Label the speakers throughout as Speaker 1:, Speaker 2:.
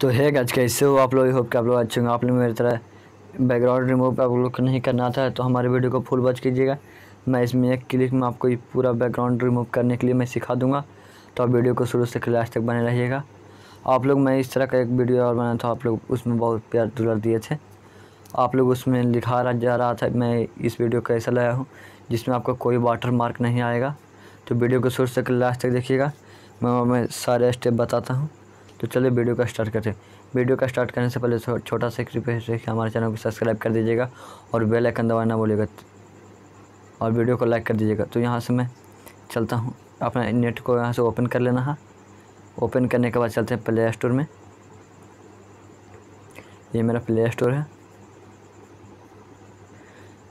Speaker 1: तो है गज कैसे हो आप लोग होप कि आप लोग अच्छे होंगे आप लोग मेरी तरह बैकग्राउंड रिमूव आप लोग को नहीं करना था तो हमारे वीडियो को फुल वॉच कीजिएगा मैं इसमें एक क्लिक में आपको पूरा बैकग्राउंड रिमूव करने के लिए मैं सिखा दूंगा तो आप वीडियो को शुरू से लास्ट तक बने रहिएगा आप लोग मैं इस तरह का एक वीडियो और बनाया था आप लोग उसमें बहुत प्यार दुलर दिए थे आप लोग उसमें लिखा रहा जा रहा था मैं इस वीडियो को ऐसा लाया हूँ जिसमें आपको कोई वाटर मार्क नहीं आएगा तो वीडियो को शुरू से लास्ट तक देखिएगा मैं मैं सारे स्टेप बताता हूँ तो चलिए वीडियो का स्टार्ट करते हैं वीडियो का स्टार्ट करने से पहले छोटा सा एक रिक्वेस्ट है कि हमारे चैनल को सब्सक्राइब कर दीजिएगा और बेल आइकन दबाना बोलेगा और वीडियो को लाइक कर दीजिएगा तो यहाँ से मैं चलता हूँ अपना नेट को यहाँ से ओपन कर लेना है ओपन करने के बाद चलते हैं प्ले स्टोर में ये मेरा प्ले स्टोर है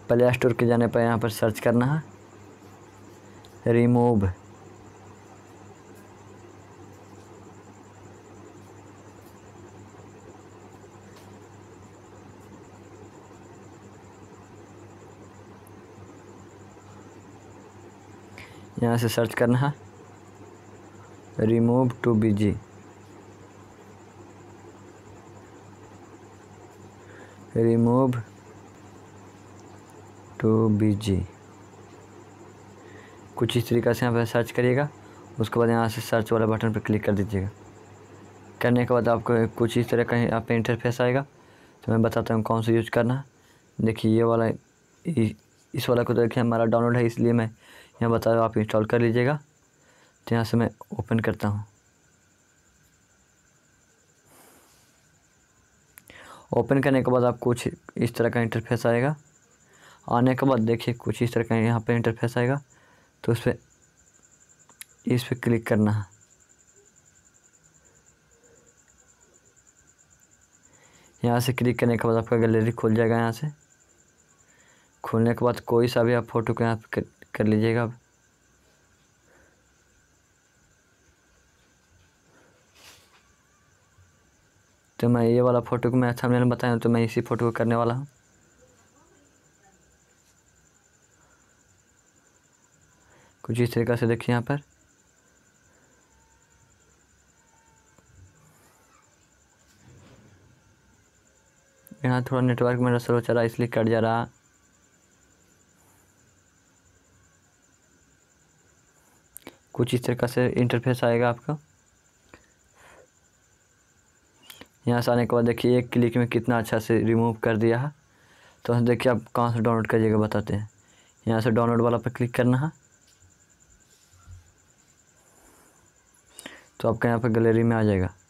Speaker 1: प्ले स्टोर के जाने पर यहाँ पर सर्च करना है रिमूव यहाँ से सर्च करना है
Speaker 2: remove two G remove two G
Speaker 1: कुछ इस तरीका से यहाँ पर सर्च करिएगा उसके बाद यहाँ से सर्च वाला बटन पर क्लिक कर दीजिएगा करने के बाद आपको कुछ इस तरह का आप इंटरफेस आएगा तो मैं बताता हूँ कौन सा यूज़ करना देखिए ये वाला इस वाला को देखिए हमारा डाउनलोड है इसलिए मैं यहाँ बता रहा आप इंस्टॉल कर लीजिएगा तो यहाँ से मैं ओपन करता हूँ ओपन करने के बाद आप कुछ इस तरह का इंटरफेस आएगा आने के बाद देखिए कुछ इस तरह का यहाँ पर इंटरफेस आएगा तो उस पर इस पर क्लिक करना है यहाँ से क्लिक करने के बाद आपका गैलरी खुल जाएगा यहाँ से खोलने के बाद कोई सा भी आप फ़ोटो को यहाँ पर कर लीजिएगा आप तो मैं ये वाला फ़ोटो को मैं अच्छा मैंने बताया तो मैं इसी फ़ोटो को करने वाला हूँ कुछ इस तरीका से देखिए यहाँ पर यहाँ थोड़ा नेटवर्क मेरा स्लो चल रहा है इसलिए कट जा रहा कुछ इस तरीका से इंटरफेस आएगा आपका यहाँ से आने के बाद देखिए एक क्लिक में कितना अच्छा से रिमूव कर दिया है तो देखिए आप कहाँ से डाउनलोड करिएगा बताते हैं यहाँ से डाउनलोड वाला पर क्लिक करना है तो आपका यहाँ पर गैलरी में आ जाएगा